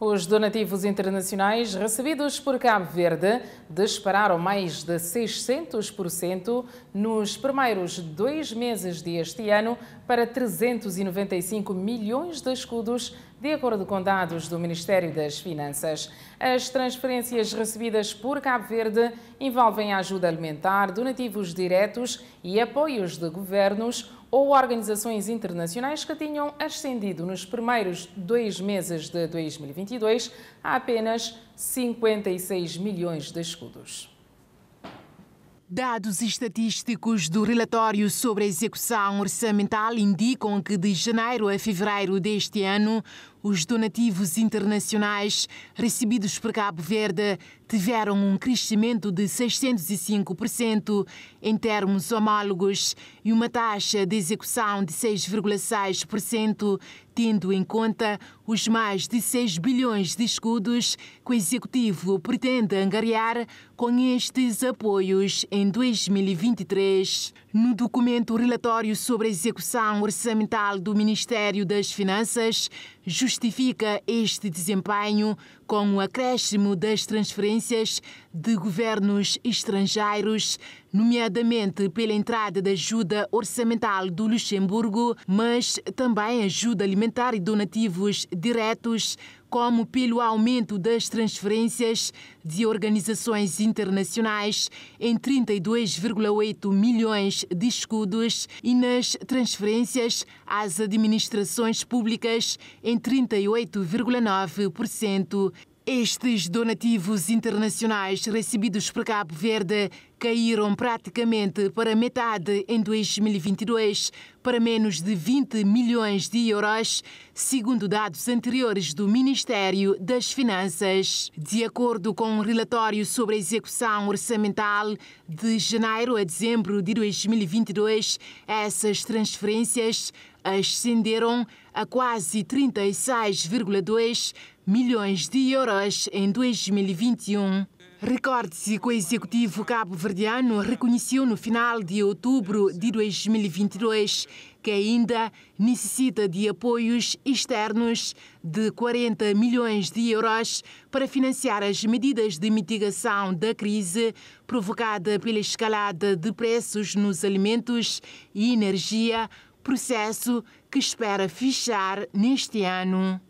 Os donativos internacionais recebidos por Cabo Verde dispararam mais de 600% nos primeiros dois meses deste ano para 395 milhões de escudos, de acordo com dados do Ministério das Finanças. As transferências recebidas por Cabo Verde envolvem ajuda alimentar, donativos diretos e apoios de governos ou organizações internacionais que tinham ascendido nos primeiros dois meses de 2022 a apenas 56 milhões de escudos. Dados estatísticos do relatório sobre a execução orçamental indicam que de janeiro a fevereiro deste ano, os donativos internacionais recebidos por Cabo Verde tiveram um crescimento de 605% em termos homólogos e uma taxa de execução de 6,6%, tendo em conta os mais de 6 bilhões de escudos que o Executivo pretende angariar com estes apoios em 2023. No documento relatório sobre a execução orçamental do Ministério das Finanças, justifica este desempenho com o acréscimo das transferências de governos estrangeiros nomeadamente pela entrada da ajuda orçamental do Luxemburgo, mas também ajuda alimentar e donativos diretos, como pelo aumento das transferências de organizações internacionais em 32,8 milhões de escudos e nas transferências às administrações públicas em 38,9%. Estes donativos internacionais recebidos por Cabo Verde caíram praticamente para metade em 2022, para menos de 20 milhões de euros, segundo dados anteriores do Ministério das Finanças. De acordo com um relatório sobre a execução orçamental de janeiro a dezembro de 2022, essas transferências ascenderam a quase 36,2 milhões de euros em 2021. Recorde-se que o Executivo cabo-verdiano reconheceu no final de outubro de 2022 que ainda necessita de apoios externos de 40 milhões de euros para financiar as medidas de mitigação da crise provocada pela escalada de preços nos alimentos e energia, processo que espera fechar neste ano.